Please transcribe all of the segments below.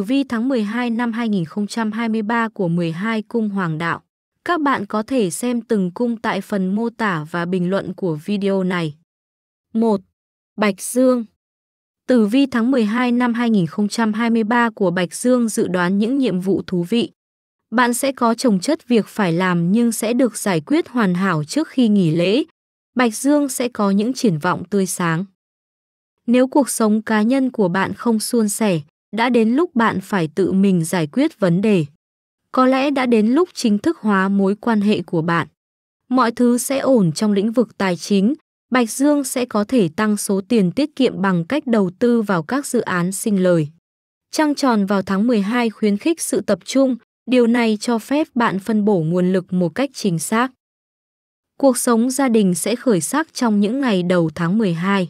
Tử vi tháng 12 năm 2023 của 12 cung hoàng đạo. Các bạn có thể xem từng cung tại phần mô tả và bình luận của video này. 1. Bạch Dương Tử vi tháng 12 năm 2023 của Bạch Dương dự đoán những nhiệm vụ thú vị. Bạn sẽ có chồng chất việc phải làm nhưng sẽ được giải quyết hoàn hảo trước khi nghỉ lễ. Bạch Dương sẽ có những triển vọng tươi sáng. Nếu cuộc sống cá nhân của bạn không suôn sẻ, đã đến lúc bạn phải tự mình giải quyết vấn đề. Có lẽ đã đến lúc chính thức hóa mối quan hệ của bạn. Mọi thứ sẽ ổn trong lĩnh vực tài chính, Bạch Dương sẽ có thể tăng số tiền tiết kiệm bằng cách đầu tư vào các dự án sinh lời. Trăng tròn vào tháng 12 khuyến khích sự tập trung, điều này cho phép bạn phân bổ nguồn lực một cách chính xác. Cuộc sống gia đình sẽ khởi sắc trong những ngày đầu tháng 12.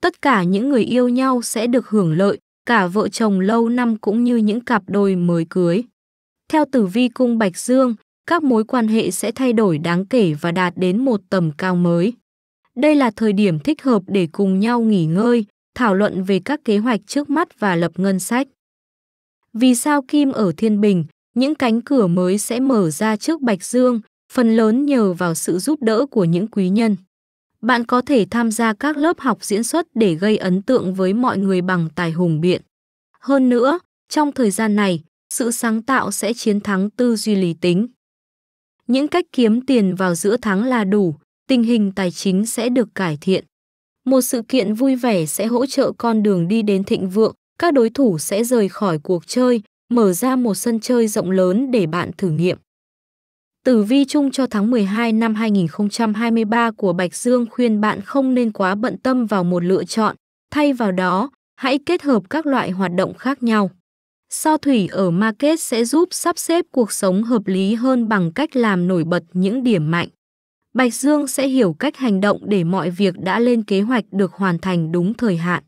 Tất cả những người yêu nhau sẽ được hưởng lợi, cả vợ chồng lâu năm cũng như những cặp đôi mới cưới. Theo tử vi cung Bạch Dương, các mối quan hệ sẽ thay đổi đáng kể và đạt đến một tầm cao mới. Đây là thời điểm thích hợp để cùng nhau nghỉ ngơi, thảo luận về các kế hoạch trước mắt và lập ngân sách. Vì sao Kim ở Thiên Bình, những cánh cửa mới sẽ mở ra trước Bạch Dương, phần lớn nhờ vào sự giúp đỡ của những quý nhân. Bạn có thể tham gia các lớp học diễn xuất để gây ấn tượng với mọi người bằng tài hùng biện. Hơn nữa, trong thời gian này, sự sáng tạo sẽ chiến thắng tư duy lý tính. Những cách kiếm tiền vào giữa tháng là đủ, tình hình tài chính sẽ được cải thiện. Một sự kiện vui vẻ sẽ hỗ trợ con đường đi đến thịnh vượng, các đối thủ sẽ rời khỏi cuộc chơi, mở ra một sân chơi rộng lớn để bạn thử nghiệm. Tử vi chung cho tháng 12 năm 2023 của Bạch Dương khuyên bạn không nên quá bận tâm vào một lựa chọn, thay vào đó, hãy kết hợp các loại hoạt động khác nhau. So thủy ở market sẽ giúp sắp xếp cuộc sống hợp lý hơn bằng cách làm nổi bật những điểm mạnh. Bạch Dương sẽ hiểu cách hành động để mọi việc đã lên kế hoạch được hoàn thành đúng thời hạn.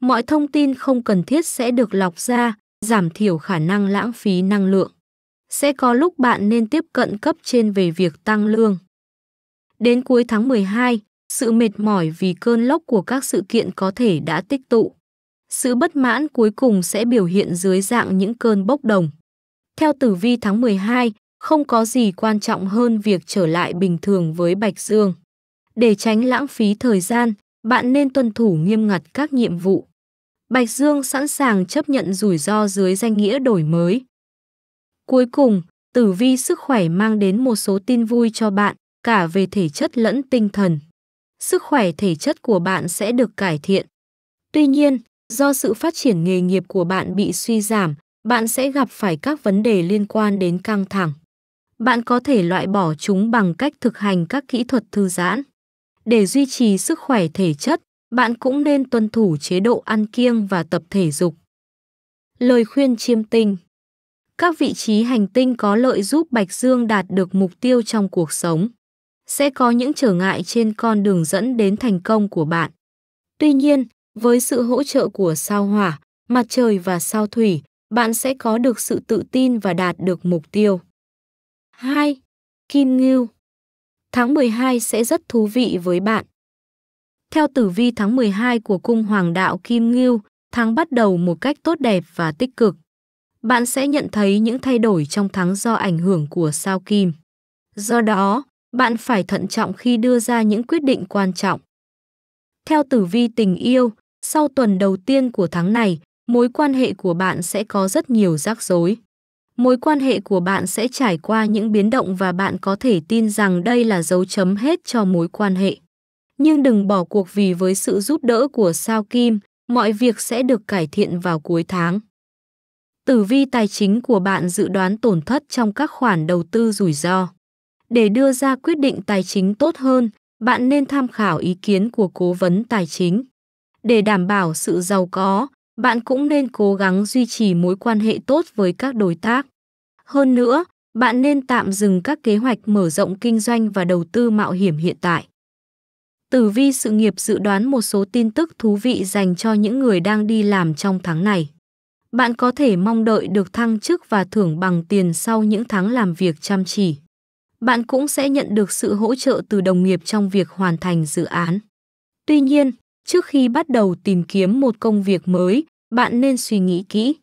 Mọi thông tin không cần thiết sẽ được lọc ra, giảm thiểu khả năng lãng phí năng lượng sẽ có lúc bạn nên tiếp cận cấp trên về việc tăng lương. Đến cuối tháng 12, sự mệt mỏi vì cơn lốc của các sự kiện có thể đã tích tụ. Sự bất mãn cuối cùng sẽ biểu hiện dưới dạng những cơn bốc đồng. Theo tử vi tháng 12, không có gì quan trọng hơn việc trở lại bình thường với Bạch Dương. Để tránh lãng phí thời gian, bạn nên tuân thủ nghiêm ngặt các nhiệm vụ. Bạch Dương sẵn sàng chấp nhận rủi ro dưới danh nghĩa đổi mới. Cuối cùng, tử vi sức khỏe mang đến một số tin vui cho bạn, cả về thể chất lẫn tinh thần. Sức khỏe thể chất của bạn sẽ được cải thiện. Tuy nhiên, do sự phát triển nghề nghiệp của bạn bị suy giảm, bạn sẽ gặp phải các vấn đề liên quan đến căng thẳng. Bạn có thể loại bỏ chúng bằng cách thực hành các kỹ thuật thư giãn. Để duy trì sức khỏe thể chất, bạn cũng nên tuân thủ chế độ ăn kiêng và tập thể dục. Lời khuyên chiêm tinh các vị trí hành tinh có lợi giúp Bạch Dương đạt được mục tiêu trong cuộc sống. Sẽ có những trở ngại trên con đường dẫn đến thành công của bạn. Tuy nhiên, với sự hỗ trợ của sao hỏa, mặt trời và sao thủy, bạn sẽ có được sự tự tin và đạt được mục tiêu. 2. Kim Ngưu Tháng 12 sẽ rất thú vị với bạn. Theo tử vi tháng 12 của cung hoàng đạo Kim Ngưu, tháng bắt đầu một cách tốt đẹp và tích cực bạn sẽ nhận thấy những thay đổi trong tháng do ảnh hưởng của sao kim. Do đó, bạn phải thận trọng khi đưa ra những quyết định quan trọng. Theo tử vi tình yêu, sau tuần đầu tiên của tháng này, mối quan hệ của bạn sẽ có rất nhiều rắc rối. Mối quan hệ của bạn sẽ trải qua những biến động và bạn có thể tin rằng đây là dấu chấm hết cho mối quan hệ. Nhưng đừng bỏ cuộc vì với sự giúp đỡ của sao kim, mọi việc sẽ được cải thiện vào cuối tháng. Tử vi tài chính của bạn dự đoán tổn thất trong các khoản đầu tư rủi ro. Để đưa ra quyết định tài chính tốt hơn, bạn nên tham khảo ý kiến của cố vấn tài chính. Để đảm bảo sự giàu có, bạn cũng nên cố gắng duy trì mối quan hệ tốt với các đối tác. Hơn nữa, bạn nên tạm dừng các kế hoạch mở rộng kinh doanh và đầu tư mạo hiểm hiện tại. Tử vi sự nghiệp dự đoán một số tin tức thú vị dành cho những người đang đi làm trong tháng này bạn có thể mong đợi được thăng chức và thưởng bằng tiền sau những tháng làm việc chăm chỉ. Bạn cũng sẽ nhận được sự hỗ trợ từ đồng nghiệp trong việc hoàn thành dự án. Tuy nhiên, trước khi bắt đầu tìm kiếm một công việc mới, bạn nên suy nghĩ kỹ.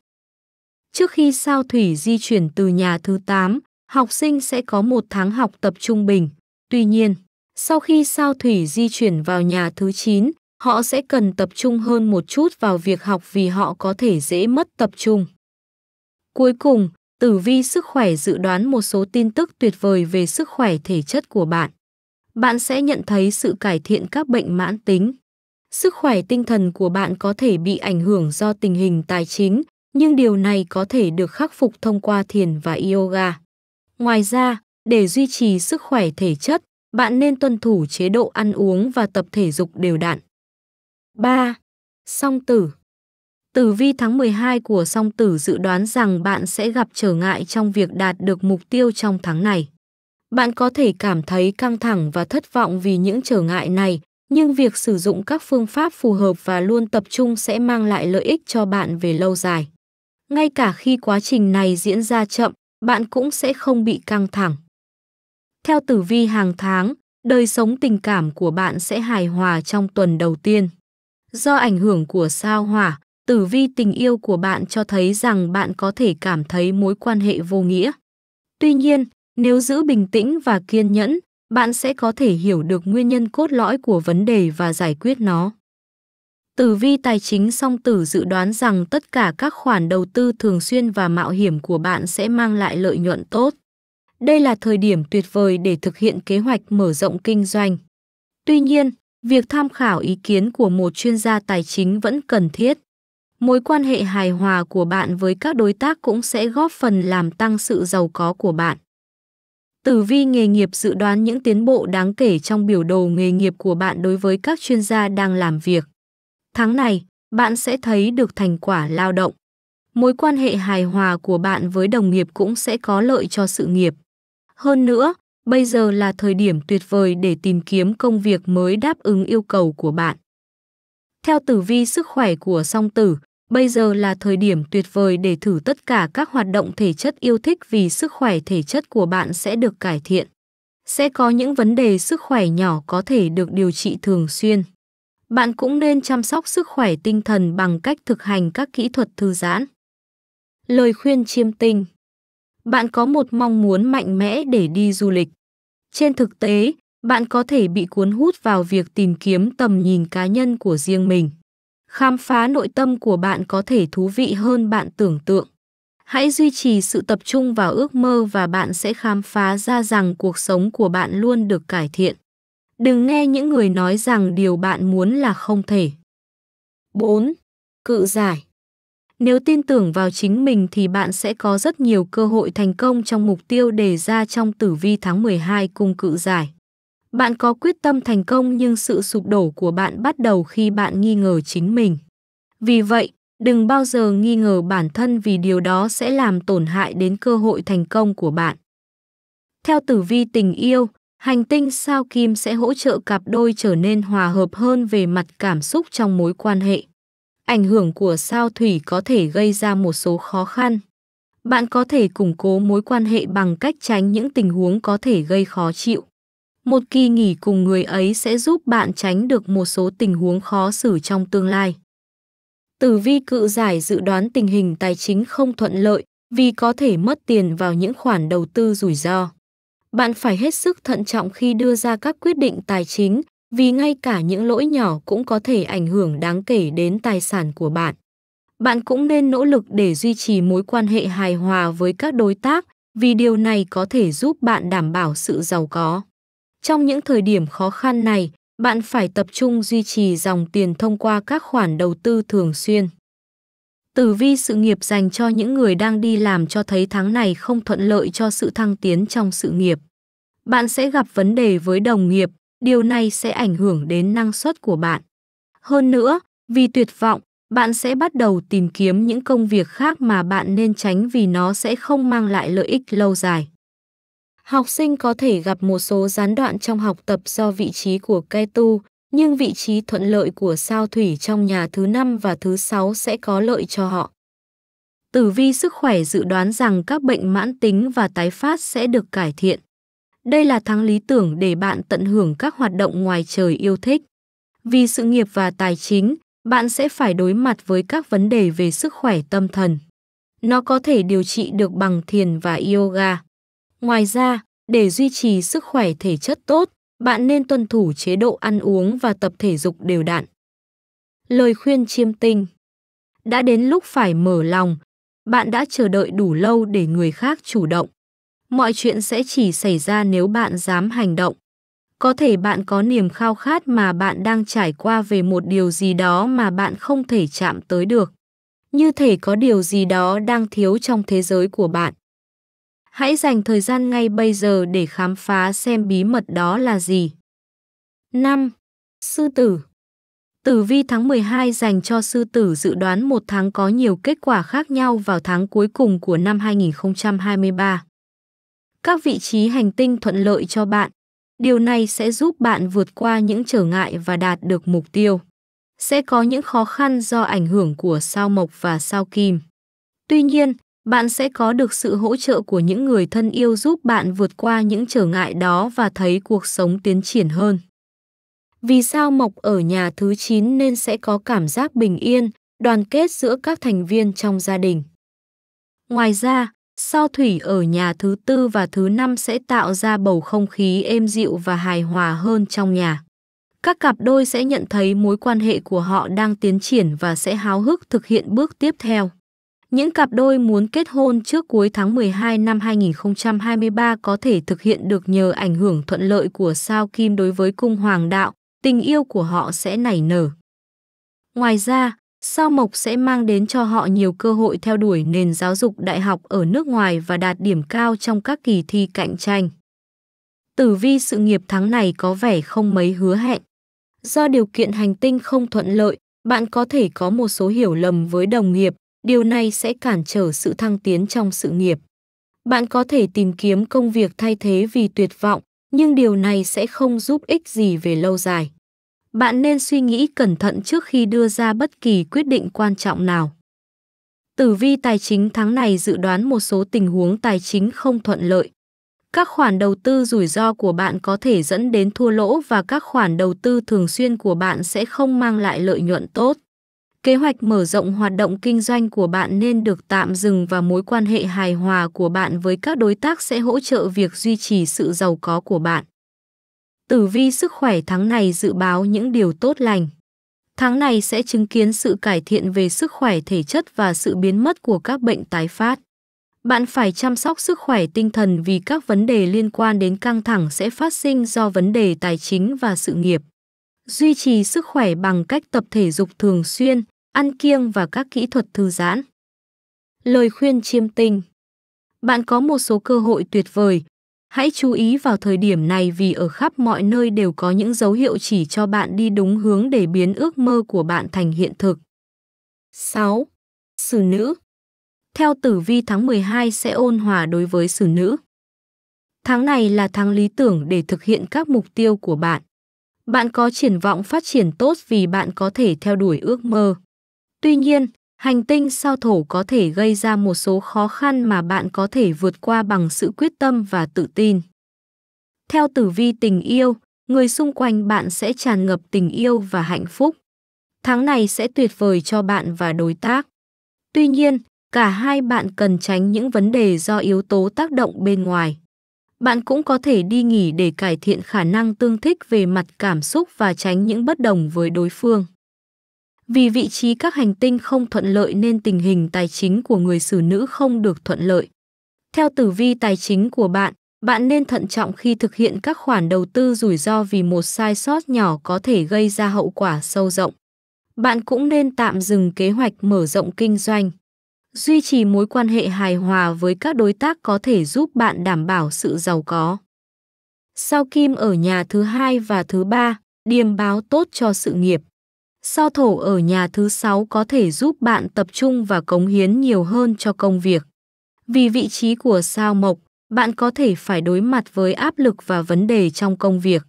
Trước khi sao thủy di chuyển từ nhà thứ 8, học sinh sẽ có một tháng học tập trung bình. Tuy nhiên, sau khi sao thủy di chuyển vào nhà thứ 9, họ sẽ cần tập trung hơn một chút vào việc học vì họ có thể dễ mất tập trung. Cuối cùng, tử vi sức khỏe dự đoán một số tin tức tuyệt vời về sức khỏe thể chất của bạn. Bạn sẽ nhận thấy sự cải thiện các bệnh mãn tính. Sức khỏe tinh thần của bạn có thể bị ảnh hưởng do tình hình tài chính, nhưng điều này có thể được khắc phục thông qua thiền và yoga. Ngoài ra, để duy trì sức khỏe thể chất, bạn nên tuân thủ chế độ ăn uống và tập thể dục đều đặn. 3. Song tử Tử vi tháng 12 của song tử dự đoán rằng bạn sẽ gặp trở ngại trong việc đạt được mục tiêu trong tháng này. Bạn có thể cảm thấy căng thẳng và thất vọng vì những trở ngại này, nhưng việc sử dụng các phương pháp phù hợp và luôn tập trung sẽ mang lại lợi ích cho bạn về lâu dài. Ngay cả khi quá trình này diễn ra chậm, bạn cũng sẽ không bị căng thẳng. Theo tử vi hàng tháng, đời sống tình cảm của bạn sẽ hài hòa trong tuần đầu tiên. Do ảnh hưởng của sao hỏa, tử vi tình yêu của bạn cho thấy rằng bạn có thể cảm thấy mối quan hệ vô nghĩa. Tuy nhiên, nếu giữ bình tĩnh và kiên nhẫn, bạn sẽ có thể hiểu được nguyên nhân cốt lõi của vấn đề và giải quyết nó. Tử vi tài chính song tử dự đoán rằng tất cả các khoản đầu tư thường xuyên và mạo hiểm của bạn sẽ mang lại lợi nhuận tốt. Đây là thời điểm tuyệt vời để thực hiện kế hoạch mở rộng kinh doanh. Tuy nhiên, Việc tham khảo ý kiến của một chuyên gia tài chính vẫn cần thiết. Mối quan hệ hài hòa của bạn với các đối tác cũng sẽ góp phần làm tăng sự giàu có của bạn. Tử vi nghề nghiệp dự đoán những tiến bộ đáng kể trong biểu đồ nghề nghiệp của bạn đối với các chuyên gia đang làm việc. Tháng này, bạn sẽ thấy được thành quả lao động. Mối quan hệ hài hòa của bạn với đồng nghiệp cũng sẽ có lợi cho sự nghiệp. Hơn nữa, Bây giờ là thời điểm tuyệt vời để tìm kiếm công việc mới đáp ứng yêu cầu của bạn. Theo tử vi sức khỏe của song tử, bây giờ là thời điểm tuyệt vời để thử tất cả các hoạt động thể chất yêu thích vì sức khỏe thể chất của bạn sẽ được cải thiện. Sẽ có những vấn đề sức khỏe nhỏ có thể được điều trị thường xuyên. Bạn cũng nên chăm sóc sức khỏe tinh thần bằng cách thực hành các kỹ thuật thư giãn. Lời khuyên chiêm tinh bạn có một mong muốn mạnh mẽ để đi du lịch. Trên thực tế, bạn có thể bị cuốn hút vào việc tìm kiếm tầm nhìn cá nhân của riêng mình. Khám phá nội tâm của bạn có thể thú vị hơn bạn tưởng tượng. Hãy duy trì sự tập trung vào ước mơ và bạn sẽ khám phá ra rằng cuộc sống của bạn luôn được cải thiện. Đừng nghe những người nói rằng điều bạn muốn là không thể. 4. Cự giải nếu tin tưởng vào chính mình thì bạn sẽ có rất nhiều cơ hội thành công trong mục tiêu đề ra trong tử vi tháng 12 cung cự giải. Bạn có quyết tâm thành công nhưng sự sụp đổ của bạn bắt đầu khi bạn nghi ngờ chính mình. Vì vậy, đừng bao giờ nghi ngờ bản thân vì điều đó sẽ làm tổn hại đến cơ hội thành công của bạn. Theo tử vi tình yêu, hành tinh sao kim sẽ hỗ trợ cặp đôi trở nên hòa hợp hơn về mặt cảm xúc trong mối quan hệ. Ảnh hưởng của sao thủy có thể gây ra một số khó khăn. Bạn có thể củng cố mối quan hệ bằng cách tránh những tình huống có thể gây khó chịu. Một kỳ nghỉ cùng người ấy sẽ giúp bạn tránh được một số tình huống khó xử trong tương lai. Tử vi cự giải dự đoán tình hình tài chính không thuận lợi vì có thể mất tiền vào những khoản đầu tư rủi ro. Bạn phải hết sức thận trọng khi đưa ra các quyết định tài chính vì ngay cả những lỗi nhỏ cũng có thể ảnh hưởng đáng kể đến tài sản của bạn. Bạn cũng nên nỗ lực để duy trì mối quan hệ hài hòa với các đối tác, vì điều này có thể giúp bạn đảm bảo sự giàu có. Trong những thời điểm khó khăn này, bạn phải tập trung duy trì dòng tiền thông qua các khoản đầu tư thường xuyên. Tử vi sự nghiệp dành cho những người đang đi làm cho thấy tháng này không thuận lợi cho sự thăng tiến trong sự nghiệp. Bạn sẽ gặp vấn đề với đồng nghiệp, điều này sẽ ảnh hưởng đến năng suất của bạn. Hơn nữa, vì tuyệt vọng, bạn sẽ bắt đầu tìm kiếm những công việc khác mà bạn nên tránh vì nó sẽ không mang lại lợi ích lâu dài. Học sinh có thể gặp một số gián đoạn trong học tập do vị trí của Ketu, nhưng vị trí thuận lợi của sao thủy trong nhà thứ năm và thứ sáu sẽ có lợi cho họ. Tử vi sức khỏe dự đoán rằng các bệnh mãn tính và tái phát sẽ được cải thiện. Đây là tháng lý tưởng để bạn tận hưởng các hoạt động ngoài trời yêu thích. Vì sự nghiệp và tài chính, bạn sẽ phải đối mặt với các vấn đề về sức khỏe tâm thần. Nó có thể điều trị được bằng thiền và yoga. Ngoài ra, để duy trì sức khỏe thể chất tốt, bạn nên tuân thủ chế độ ăn uống và tập thể dục đều đặn. Lời khuyên chiêm tinh Đã đến lúc phải mở lòng, bạn đã chờ đợi đủ lâu để người khác chủ động mọi chuyện sẽ chỉ xảy ra nếu bạn dám hành động. Có thể bạn có niềm khao khát mà bạn đang trải qua về một điều gì đó mà bạn không thể chạm tới được. Như thể có điều gì đó đang thiếu trong thế giới của bạn. Hãy dành thời gian ngay bây giờ để khám phá xem bí mật đó là gì. 5. Sư tử Tử vi tháng 12 dành cho sư tử dự đoán một tháng có nhiều kết quả khác nhau vào tháng cuối cùng của năm 2023 các vị trí hành tinh thuận lợi cho bạn. Điều này sẽ giúp bạn vượt qua những trở ngại và đạt được mục tiêu. Sẽ có những khó khăn do ảnh hưởng của sao mộc và sao kim. Tuy nhiên, bạn sẽ có được sự hỗ trợ của những người thân yêu giúp bạn vượt qua những trở ngại đó và thấy cuộc sống tiến triển hơn. Vì sao mộc ở nhà thứ 9 nên sẽ có cảm giác bình yên, đoàn kết giữa các thành viên trong gia đình. Ngoài ra, Sao thủy ở nhà thứ tư và thứ năm sẽ tạo ra bầu không khí êm dịu và hài hòa hơn trong nhà. Các cặp đôi sẽ nhận thấy mối quan hệ của họ đang tiến triển và sẽ háo hức thực hiện bước tiếp theo. Những cặp đôi muốn kết hôn trước cuối tháng 12 năm 2023 có thể thực hiện được nhờ ảnh hưởng thuận lợi của sao kim đối với cung hoàng đạo, tình yêu của họ sẽ nảy nở. Ngoài ra, Sao Mộc sẽ mang đến cho họ nhiều cơ hội theo đuổi nền giáo dục đại học ở nước ngoài và đạt điểm cao trong các kỳ thi cạnh tranh. Tử vi sự nghiệp tháng này có vẻ không mấy hứa hẹn. Do điều kiện hành tinh không thuận lợi, bạn có thể có một số hiểu lầm với đồng nghiệp, điều này sẽ cản trở sự thăng tiến trong sự nghiệp. Bạn có thể tìm kiếm công việc thay thế vì tuyệt vọng, nhưng điều này sẽ không giúp ích gì về lâu dài bạn nên suy nghĩ cẩn thận trước khi đưa ra bất kỳ quyết định quan trọng nào. Tử vi tài chính tháng này dự đoán một số tình huống tài chính không thuận lợi. Các khoản đầu tư rủi ro của bạn có thể dẫn đến thua lỗ và các khoản đầu tư thường xuyên của bạn sẽ không mang lại lợi nhuận tốt. Kế hoạch mở rộng hoạt động kinh doanh của bạn nên được tạm dừng và mối quan hệ hài hòa của bạn với các đối tác sẽ hỗ trợ việc duy trì sự giàu có của bạn. Tử vi sức khỏe tháng này dự báo những điều tốt lành. Tháng này sẽ chứng kiến sự cải thiện về sức khỏe thể chất và sự biến mất của các bệnh tái phát. Bạn phải chăm sóc sức khỏe tinh thần vì các vấn đề liên quan đến căng thẳng sẽ phát sinh do vấn đề tài chính và sự nghiệp. Duy trì sức khỏe bằng cách tập thể dục thường xuyên, ăn kiêng và các kỹ thuật thư giãn. Lời khuyên chiêm tinh Bạn có một số cơ hội tuyệt vời, Hãy chú ý vào thời điểm này vì ở khắp mọi nơi đều có những dấu hiệu chỉ cho bạn đi đúng hướng để biến ước mơ của bạn thành hiện thực. 6. Sử nữ Theo tử vi tháng 12 sẽ ôn hòa đối với sử nữ. Tháng này là tháng lý tưởng để thực hiện các mục tiêu của bạn. Bạn có triển vọng phát triển tốt vì bạn có thể theo đuổi ước mơ. Tuy nhiên, hành tinh sao thổ có thể gây ra một số khó khăn mà bạn có thể vượt qua bằng sự quyết tâm và tự tin. Theo tử vi tình yêu, người xung quanh bạn sẽ tràn ngập tình yêu và hạnh phúc. Tháng này sẽ tuyệt vời cho bạn và đối tác. Tuy nhiên, cả hai bạn cần tránh những vấn đề do yếu tố tác động bên ngoài. Bạn cũng có thể đi nghỉ để cải thiện khả năng tương thích về mặt cảm xúc và tránh những bất đồng với đối phương. Vì vị trí các hành tinh không thuận lợi nên tình hình tài chính của người xử nữ không được thuận lợi. Theo tử vi tài chính của bạn, bạn nên thận trọng khi thực hiện các khoản đầu tư rủi ro vì một sai sót nhỏ có thể gây ra hậu quả sâu rộng. Bạn cũng nên tạm dừng kế hoạch mở rộng kinh doanh. Duy trì mối quan hệ hài hòa với các đối tác có thể giúp bạn đảm bảo sự giàu có. Sao Kim ở nhà thứ hai và thứ ba, điềm báo tốt cho sự nghiệp. Sao thổ ở nhà thứ sáu có thể giúp bạn tập trung và cống hiến nhiều hơn cho công việc. Vì vị trí của sao mộc, bạn có thể phải đối mặt với áp lực và vấn đề trong công việc.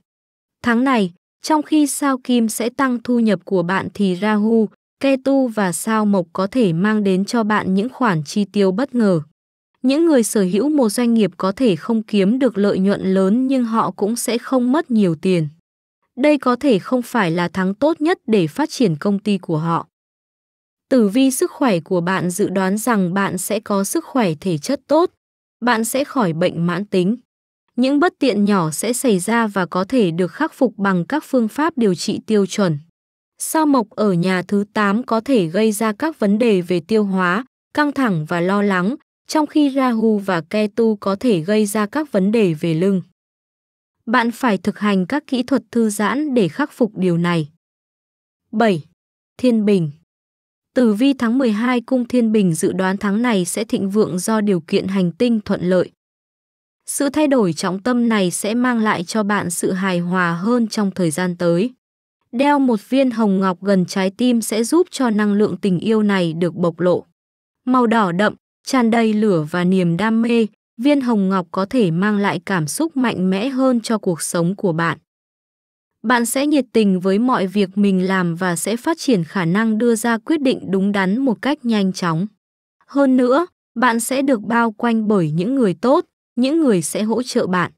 Tháng này, trong khi sao kim sẽ tăng thu nhập của bạn thì Rahu, Ketu và sao mộc có thể mang đến cho bạn những khoản chi tiêu bất ngờ. Những người sở hữu một doanh nghiệp có thể không kiếm được lợi nhuận lớn nhưng họ cũng sẽ không mất nhiều tiền đây có thể không phải là tháng tốt nhất để phát triển công ty của họ. Tử vi sức khỏe của bạn dự đoán rằng bạn sẽ có sức khỏe thể chất tốt, bạn sẽ khỏi bệnh mãn tính. Những bất tiện nhỏ sẽ xảy ra và có thể được khắc phục bằng các phương pháp điều trị tiêu chuẩn. Sao mộc ở nhà thứ 8 có thể gây ra các vấn đề về tiêu hóa, căng thẳng và lo lắng, trong khi Rahu và Ketu có thể gây ra các vấn đề về lưng. Bạn phải thực hành các kỹ thuật thư giãn để khắc phục điều này. 7. Thiên Bình Tử vi tháng 12 cung Thiên Bình dự đoán tháng này sẽ thịnh vượng do điều kiện hành tinh thuận lợi. Sự thay đổi trọng tâm này sẽ mang lại cho bạn sự hài hòa hơn trong thời gian tới. Đeo một viên hồng ngọc gần trái tim sẽ giúp cho năng lượng tình yêu này được bộc lộ. Màu đỏ đậm, tràn đầy lửa và niềm đam mê, viên hồng ngọc có thể mang lại cảm xúc mạnh mẽ hơn cho cuộc sống của bạn. Bạn sẽ nhiệt tình với mọi việc mình làm và sẽ phát triển khả năng đưa ra quyết định đúng đắn một cách nhanh chóng. Hơn nữa, bạn sẽ được bao quanh bởi những người tốt, những người sẽ hỗ trợ bạn.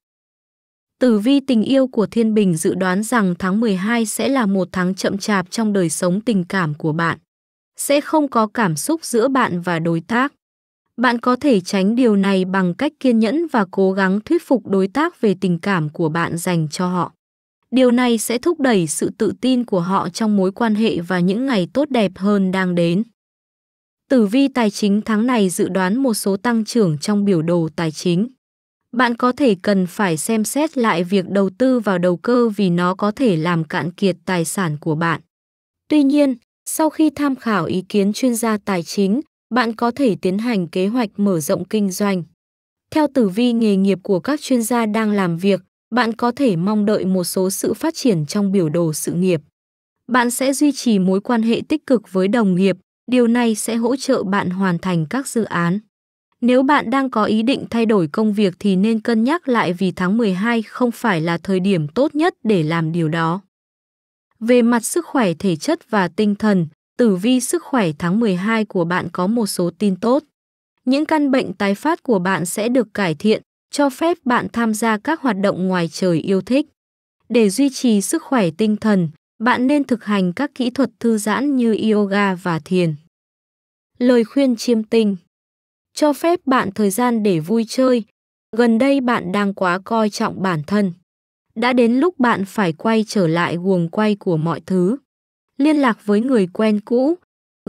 Tử vi tình yêu của Thiên Bình dự đoán rằng tháng 12 sẽ là một tháng chậm chạp trong đời sống tình cảm của bạn. Sẽ không có cảm xúc giữa bạn và đối tác. Bạn có thể tránh điều này bằng cách kiên nhẫn và cố gắng thuyết phục đối tác về tình cảm của bạn dành cho họ. Điều này sẽ thúc đẩy sự tự tin của họ trong mối quan hệ và những ngày tốt đẹp hơn đang đến. Tử vi tài chính tháng này dự đoán một số tăng trưởng trong biểu đồ tài chính. Bạn có thể cần phải xem xét lại việc đầu tư vào đầu cơ vì nó có thể làm cạn kiệt tài sản của bạn. Tuy nhiên, sau khi tham khảo ý kiến chuyên gia tài chính, bạn có thể tiến hành kế hoạch mở rộng kinh doanh. Theo tử vi nghề nghiệp của các chuyên gia đang làm việc, bạn có thể mong đợi một số sự phát triển trong biểu đồ sự nghiệp. Bạn sẽ duy trì mối quan hệ tích cực với đồng nghiệp, điều này sẽ hỗ trợ bạn hoàn thành các dự án. Nếu bạn đang có ý định thay đổi công việc thì nên cân nhắc lại vì tháng 12 không phải là thời điểm tốt nhất để làm điều đó. Về mặt sức khỏe thể chất và tinh thần, Tử vi sức khỏe tháng 12 của bạn có một số tin tốt. Những căn bệnh tái phát của bạn sẽ được cải thiện, cho phép bạn tham gia các hoạt động ngoài trời yêu thích. Để duy trì sức khỏe tinh thần, bạn nên thực hành các kỹ thuật thư giãn như yoga và thiền. Lời khuyên chiêm tinh Cho phép bạn thời gian để vui chơi. Gần đây bạn đang quá coi trọng bản thân. Đã đến lúc bạn phải quay trở lại guồng quay của mọi thứ liên lạc với người quen cũ,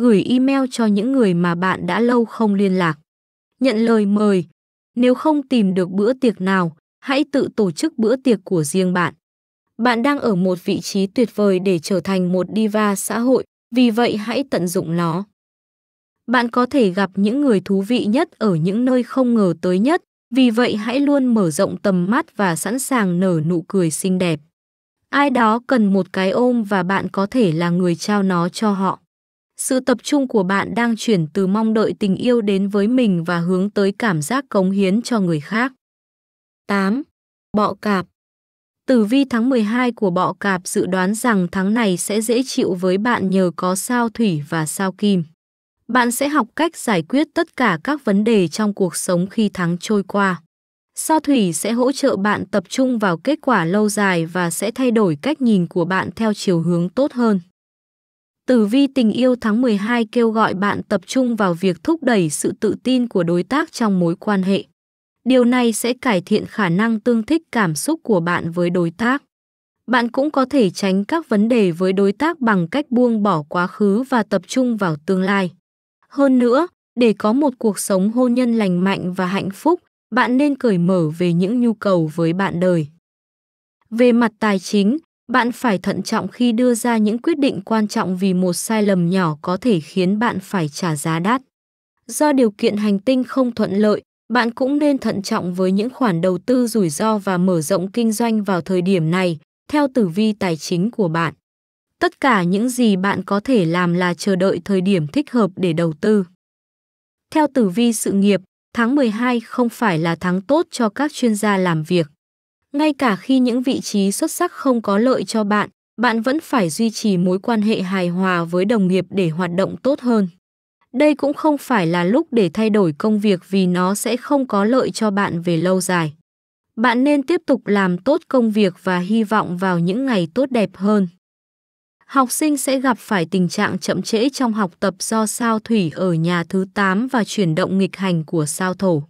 gửi email cho những người mà bạn đã lâu không liên lạc. Nhận lời mời, nếu không tìm được bữa tiệc nào, hãy tự tổ chức bữa tiệc của riêng bạn. Bạn đang ở một vị trí tuyệt vời để trở thành một diva xã hội, vì vậy hãy tận dụng nó. Bạn có thể gặp những người thú vị nhất ở những nơi không ngờ tới nhất, vì vậy hãy luôn mở rộng tầm mắt và sẵn sàng nở nụ cười xinh đẹp ai đó cần một cái ôm và bạn có thể là người trao nó cho họ. Sự tập trung của bạn đang chuyển từ mong đợi tình yêu đến với mình và hướng tới cảm giác cống hiến cho người khác. 8. Bọ cạp Tử vi tháng 12 của bọ cạp dự đoán rằng tháng này sẽ dễ chịu với bạn nhờ có sao thủy và sao kim. Bạn sẽ học cách giải quyết tất cả các vấn đề trong cuộc sống khi tháng trôi qua. Sao thủy sẽ hỗ trợ bạn tập trung vào kết quả lâu dài và sẽ thay đổi cách nhìn của bạn theo chiều hướng tốt hơn. Tử vi tình yêu tháng 12 kêu gọi bạn tập trung vào việc thúc đẩy sự tự tin của đối tác trong mối quan hệ. Điều này sẽ cải thiện khả năng tương thích cảm xúc của bạn với đối tác. Bạn cũng có thể tránh các vấn đề với đối tác bằng cách buông bỏ quá khứ và tập trung vào tương lai. Hơn nữa, để có một cuộc sống hôn nhân lành mạnh và hạnh phúc, bạn nên cởi mở về những nhu cầu với bạn đời. Về mặt tài chính, bạn phải thận trọng khi đưa ra những quyết định quan trọng vì một sai lầm nhỏ có thể khiến bạn phải trả giá đắt. Do điều kiện hành tinh không thuận lợi, bạn cũng nên thận trọng với những khoản đầu tư rủi ro và mở rộng kinh doanh vào thời điểm này, theo tử vi tài chính của bạn. Tất cả những gì bạn có thể làm là chờ đợi thời điểm thích hợp để đầu tư. Theo tử vi sự nghiệp, tháng 12 không phải là tháng tốt cho các chuyên gia làm việc. Ngay cả khi những vị trí xuất sắc không có lợi cho bạn, bạn vẫn phải duy trì mối quan hệ hài hòa với đồng nghiệp để hoạt động tốt hơn. Đây cũng không phải là lúc để thay đổi công việc vì nó sẽ không có lợi cho bạn về lâu dài. Bạn nên tiếp tục làm tốt công việc và hy vọng vào những ngày tốt đẹp hơn học sinh sẽ gặp phải tình trạng chậm trễ trong học tập do sao thủy ở nhà thứ 8 và chuyển động nghịch hành của sao thổ.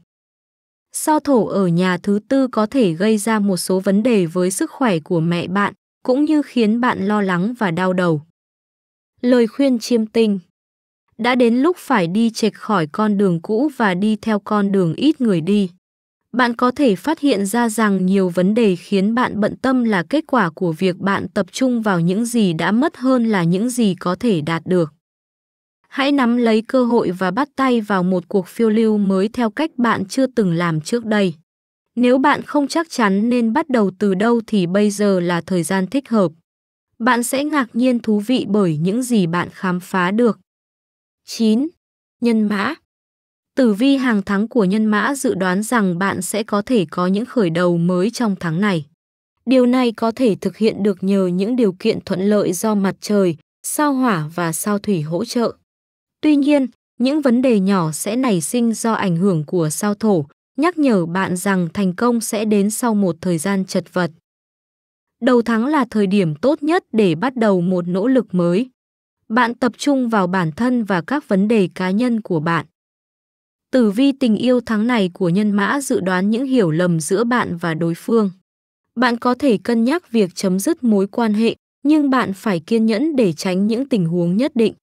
Sao thổ ở nhà thứ tư có thể gây ra một số vấn đề với sức khỏe của mẹ bạn, cũng như khiến bạn lo lắng và đau đầu. Lời khuyên chiêm tinh Đã đến lúc phải đi chệch khỏi con đường cũ và đi theo con đường ít người đi bạn có thể phát hiện ra rằng nhiều vấn đề khiến bạn bận tâm là kết quả của việc bạn tập trung vào những gì đã mất hơn là những gì có thể đạt được. Hãy nắm lấy cơ hội và bắt tay vào một cuộc phiêu lưu mới theo cách bạn chưa từng làm trước đây. Nếu bạn không chắc chắn nên bắt đầu từ đâu thì bây giờ là thời gian thích hợp. Bạn sẽ ngạc nhiên thú vị bởi những gì bạn khám phá được. 9. Nhân mã Tử vi hàng tháng của nhân mã dự đoán rằng bạn sẽ có thể có những khởi đầu mới trong tháng này. Điều này có thể thực hiện được nhờ những điều kiện thuận lợi do mặt trời, sao hỏa và sao thủy hỗ trợ. Tuy nhiên, những vấn đề nhỏ sẽ nảy sinh do ảnh hưởng của sao thổ, nhắc nhở bạn rằng thành công sẽ đến sau một thời gian chật vật. Đầu tháng là thời điểm tốt nhất để bắt đầu một nỗ lực mới. Bạn tập trung vào bản thân và các vấn đề cá nhân của bạn. Tử vi tình yêu tháng này của nhân mã dự đoán những hiểu lầm giữa bạn và đối phương. Bạn có thể cân nhắc việc chấm dứt mối quan hệ, nhưng bạn phải kiên nhẫn để tránh những tình huống nhất định.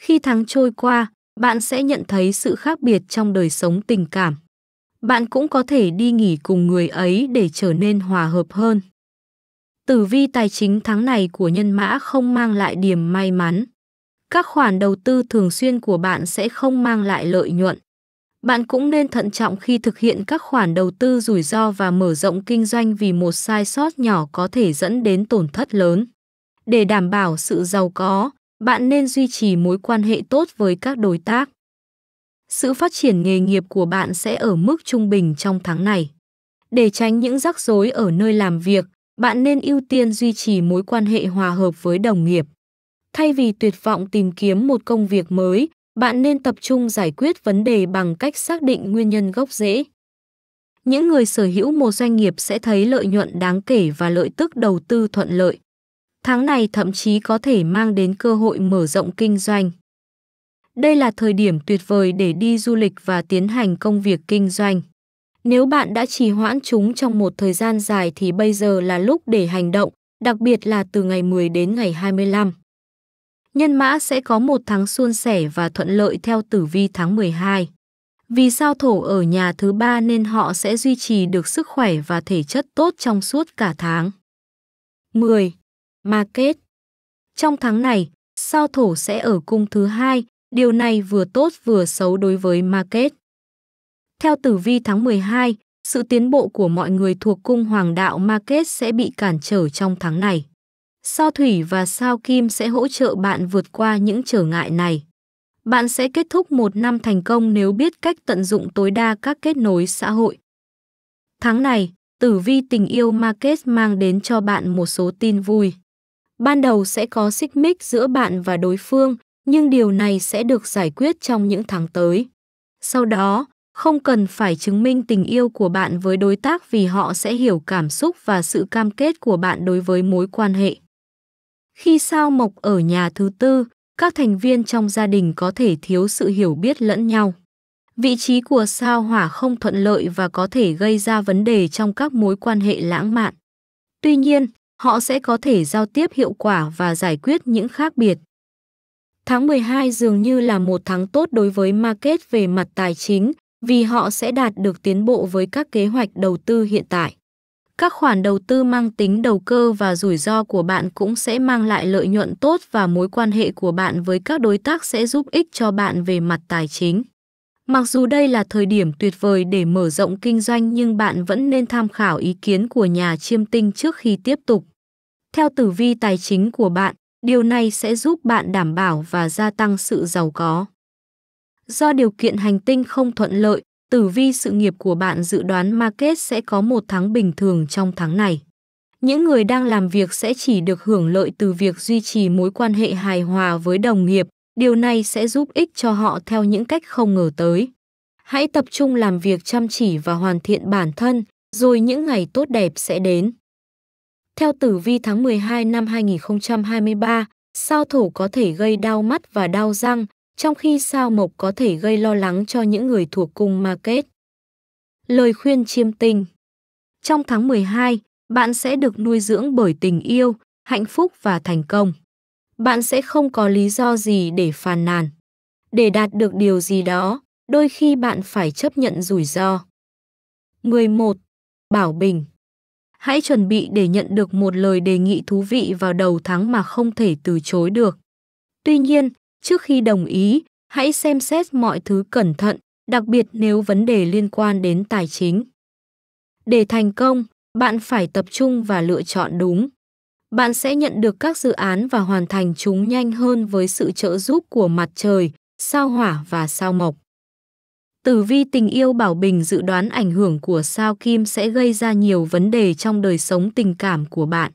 Khi tháng trôi qua, bạn sẽ nhận thấy sự khác biệt trong đời sống tình cảm. Bạn cũng có thể đi nghỉ cùng người ấy để trở nên hòa hợp hơn. Tử vi tài chính tháng này của nhân mã không mang lại điểm may mắn. Các khoản đầu tư thường xuyên của bạn sẽ không mang lại lợi nhuận. Bạn cũng nên thận trọng khi thực hiện các khoản đầu tư rủi ro và mở rộng kinh doanh vì một sai sót nhỏ có thể dẫn đến tổn thất lớn. Để đảm bảo sự giàu có, bạn nên duy trì mối quan hệ tốt với các đối tác. Sự phát triển nghề nghiệp của bạn sẽ ở mức trung bình trong tháng này. Để tránh những rắc rối ở nơi làm việc, bạn nên ưu tiên duy trì mối quan hệ hòa hợp với đồng nghiệp. Thay vì tuyệt vọng tìm kiếm một công việc mới, bạn nên tập trung giải quyết vấn đề bằng cách xác định nguyên nhân gốc rễ. Những người sở hữu một doanh nghiệp sẽ thấy lợi nhuận đáng kể và lợi tức đầu tư thuận lợi. Tháng này thậm chí có thể mang đến cơ hội mở rộng kinh doanh. Đây là thời điểm tuyệt vời để đi du lịch và tiến hành công việc kinh doanh. Nếu bạn đã trì hoãn chúng trong một thời gian dài thì bây giờ là lúc để hành động, đặc biệt là từ ngày 10 đến ngày 25 nhân mã sẽ có một tháng suôn sẻ và thuận lợi theo tử vi tháng 12. Vì sao thổ ở nhà thứ ba nên họ sẽ duy trì được sức khỏe và thể chất tốt trong suốt cả tháng. 10. Market. Trong tháng này, sao thổ sẽ ở cung thứ hai, điều này vừa tốt vừa xấu đối với market. Theo tử vi tháng 12, sự tiến bộ của mọi người thuộc cung hoàng đạo market sẽ bị cản trở trong tháng này. Sao thủy và sao kim sẽ hỗ trợ bạn vượt qua những trở ngại này. Bạn sẽ kết thúc một năm thành công nếu biết cách tận dụng tối đa các kết nối xã hội. Tháng này, tử vi tình yêu Market mang đến cho bạn một số tin vui. Ban đầu sẽ có xích mích giữa bạn và đối phương, nhưng điều này sẽ được giải quyết trong những tháng tới. Sau đó, không cần phải chứng minh tình yêu của bạn với đối tác vì họ sẽ hiểu cảm xúc và sự cam kết của bạn đối với mối quan hệ. Khi sao mộc ở nhà thứ tư, các thành viên trong gia đình có thể thiếu sự hiểu biết lẫn nhau. Vị trí của sao hỏa không thuận lợi và có thể gây ra vấn đề trong các mối quan hệ lãng mạn. Tuy nhiên, họ sẽ có thể giao tiếp hiệu quả và giải quyết những khác biệt. Tháng 12 dường như là một tháng tốt đối với market về mặt tài chính vì họ sẽ đạt được tiến bộ với các kế hoạch đầu tư hiện tại các khoản đầu tư mang tính đầu cơ và rủi ro của bạn cũng sẽ mang lại lợi nhuận tốt và mối quan hệ của bạn với các đối tác sẽ giúp ích cho bạn về mặt tài chính. Mặc dù đây là thời điểm tuyệt vời để mở rộng kinh doanh nhưng bạn vẫn nên tham khảo ý kiến của nhà chiêm tinh trước khi tiếp tục. Theo tử vi tài chính của bạn, điều này sẽ giúp bạn đảm bảo và gia tăng sự giàu có. Do điều kiện hành tinh không thuận lợi, tử vi sự nghiệp của bạn dự đoán market sẽ có một tháng bình thường trong tháng này. Những người đang làm việc sẽ chỉ được hưởng lợi từ việc duy trì mối quan hệ hài hòa với đồng nghiệp, điều này sẽ giúp ích cho họ theo những cách không ngờ tới. Hãy tập trung làm việc chăm chỉ và hoàn thiện bản thân, rồi những ngày tốt đẹp sẽ đến. Theo tử vi tháng 12 năm 2023, sao thổ có thể gây đau mắt và đau răng, trong khi sao mộc có thể gây lo lắng cho những người thuộc cung ma kết. Lời khuyên chiêm tinh Trong tháng 12, bạn sẽ được nuôi dưỡng bởi tình yêu, hạnh phúc và thành công. Bạn sẽ không có lý do gì để phàn nàn. Để đạt được điều gì đó, đôi khi bạn phải chấp nhận rủi ro. 11. Bảo Bình Hãy chuẩn bị để nhận được một lời đề nghị thú vị vào đầu tháng mà không thể từ chối được. Tuy nhiên, Trước khi đồng ý, hãy xem xét mọi thứ cẩn thận, đặc biệt nếu vấn đề liên quan đến tài chính. Để thành công, bạn phải tập trung và lựa chọn đúng. Bạn sẽ nhận được các dự án và hoàn thành chúng nhanh hơn với sự trợ giúp của mặt trời, sao hỏa và sao mộc. Tử vi tình yêu Bảo Bình dự đoán ảnh hưởng của sao Kim sẽ gây ra nhiều vấn đề trong đời sống tình cảm của bạn.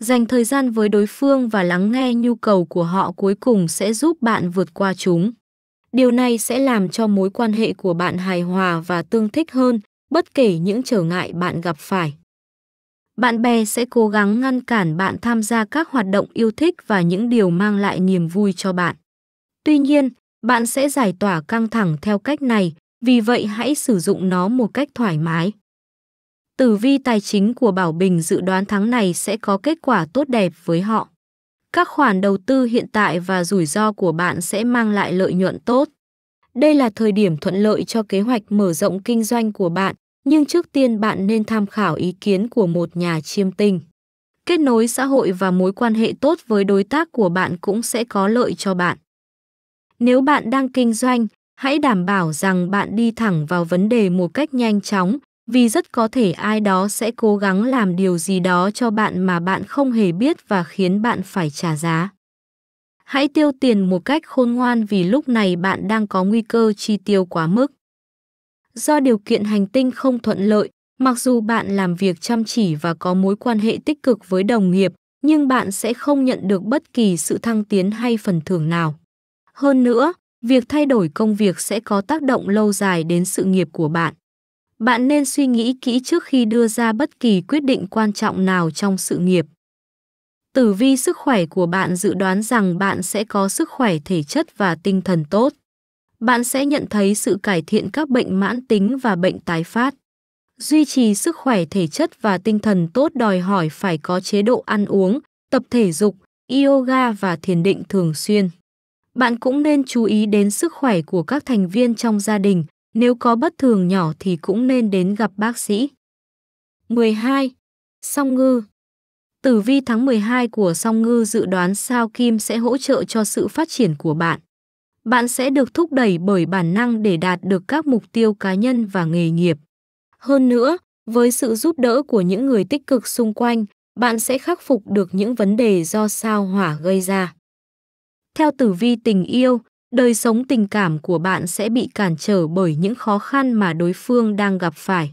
Dành thời gian với đối phương và lắng nghe nhu cầu của họ cuối cùng sẽ giúp bạn vượt qua chúng. Điều này sẽ làm cho mối quan hệ của bạn hài hòa và tương thích hơn, bất kể những trở ngại bạn gặp phải. Bạn bè sẽ cố gắng ngăn cản bạn tham gia các hoạt động yêu thích và những điều mang lại niềm vui cho bạn. Tuy nhiên, bạn sẽ giải tỏa căng thẳng theo cách này, vì vậy hãy sử dụng nó một cách thoải mái tử vi tài chính của Bảo Bình dự đoán tháng này sẽ có kết quả tốt đẹp với họ. Các khoản đầu tư hiện tại và rủi ro của bạn sẽ mang lại lợi nhuận tốt. Đây là thời điểm thuận lợi cho kế hoạch mở rộng kinh doanh của bạn, nhưng trước tiên bạn nên tham khảo ý kiến của một nhà chiêm tinh. Kết nối xã hội và mối quan hệ tốt với đối tác của bạn cũng sẽ có lợi cho bạn. Nếu bạn đang kinh doanh, hãy đảm bảo rằng bạn đi thẳng vào vấn đề một cách nhanh chóng, vì rất có thể ai đó sẽ cố gắng làm điều gì đó cho bạn mà bạn không hề biết và khiến bạn phải trả giá. Hãy tiêu tiền một cách khôn ngoan vì lúc này bạn đang có nguy cơ chi tiêu quá mức. Do điều kiện hành tinh không thuận lợi, mặc dù bạn làm việc chăm chỉ và có mối quan hệ tích cực với đồng nghiệp, nhưng bạn sẽ không nhận được bất kỳ sự thăng tiến hay phần thưởng nào. Hơn nữa, việc thay đổi công việc sẽ có tác động lâu dài đến sự nghiệp của bạn. Bạn nên suy nghĩ kỹ trước khi đưa ra bất kỳ quyết định quan trọng nào trong sự nghiệp. Tử vi sức khỏe của bạn dự đoán rằng bạn sẽ có sức khỏe thể chất và tinh thần tốt. Bạn sẽ nhận thấy sự cải thiện các bệnh mãn tính và bệnh tái phát. Duy trì sức khỏe thể chất và tinh thần tốt đòi hỏi phải có chế độ ăn uống, tập thể dục, yoga và thiền định thường xuyên. Bạn cũng nên chú ý đến sức khỏe của các thành viên trong gia đình, nếu có bất thường nhỏ thì cũng nên đến gặp bác sĩ. 12. Song ngư Tử vi tháng 12 của song ngư dự đoán sao kim sẽ hỗ trợ cho sự phát triển của bạn. Bạn sẽ được thúc đẩy bởi bản năng để đạt được các mục tiêu cá nhân và nghề nghiệp. Hơn nữa, với sự giúp đỡ của những người tích cực xung quanh, bạn sẽ khắc phục được những vấn đề do sao hỏa gây ra. Theo tử vi tình yêu, đời sống tình cảm của bạn sẽ bị cản trở bởi những khó khăn mà đối phương đang gặp phải.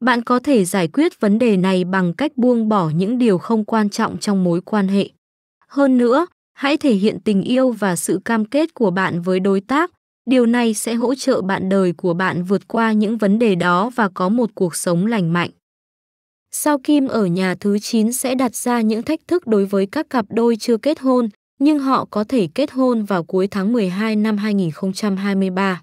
Bạn có thể giải quyết vấn đề này bằng cách buông bỏ những điều không quan trọng trong mối quan hệ. Hơn nữa, hãy thể hiện tình yêu và sự cam kết của bạn với đối tác. Điều này sẽ hỗ trợ bạn đời của bạn vượt qua những vấn đề đó và có một cuộc sống lành mạnh. Sao Kim ở nhà thứ 9 sẽ đặt ra những thách thức đối với các cặp đôi chưa kết hôn, nhưng họ có thể kết hôn vào cuối tháng 12 năm 2023.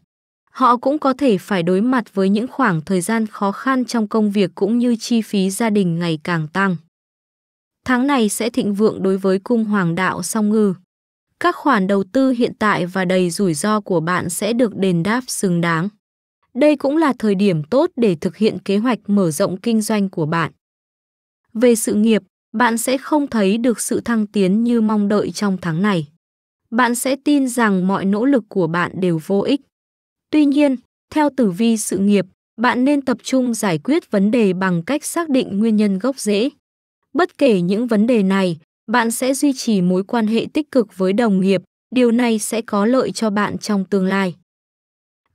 Họ cũng có thể phải đối mặt với những khoảng thời gian khó khăn trong công việc cũng như chi phí gia đình ngày càng tăng. Tháng này sẽ thịnh vượng đối với cung hoàng đạo song ngư. Các khoản đầu tư hiện tại và đầy rủi ro của bạn sẽ được đền đáp xứng đáng. Đây cũng là thời điểm tốt để thực hiện kế hoạch mở rộng kinh doanh của bạn. Về sự nghiệp, bạn sẽ không thấy được sự thăng tiến như mong đợi trong tháng này. Bạn sẽ tin rằng mọi nỗ lực của bạn đều vô ích. Tuy nhiên, theo tử vi sự nghiệp, bạn nên tập trung giải quyết vấn đề bằng cách xác định nguyên nhân gốc rễ. Bất kể những vấn đề này, bạn sẽ duy trì mối quan hệ tích cực với đồng nghiệp, điều này sẽ có lợi cho bạn trong tương lai.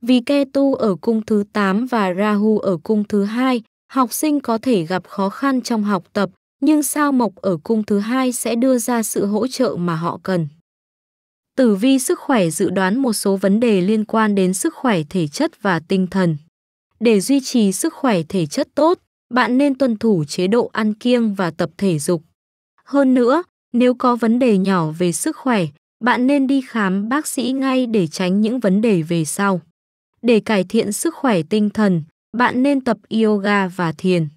Vì Ketu ở cung thứ 8 và Rahu ở cung thứ 2, học sinh có thể gặp khó khăn trong học tập, nhưng sao mộc ở cung thứ hai sẽ đưa ra sự hỗ trợ mà họ cần. Tử vi sức khỏe dự đoán một số vấn đề liên quan đến sức khỏe thể chất và tinh thần. Để duy trì sức khỏe thể chất tốt, bạn nên tuân thủ chế độ ăn kiêng và tập thể dục. Hơn nữa, nếu có vấn đề nhỏ về sức khỏe, bạn nên đi khám bác sĩ ngay để tránh những vấn đề về sau. Để cải thiện sức khỏe tinh thần, bạn nên tập yoga và thiền.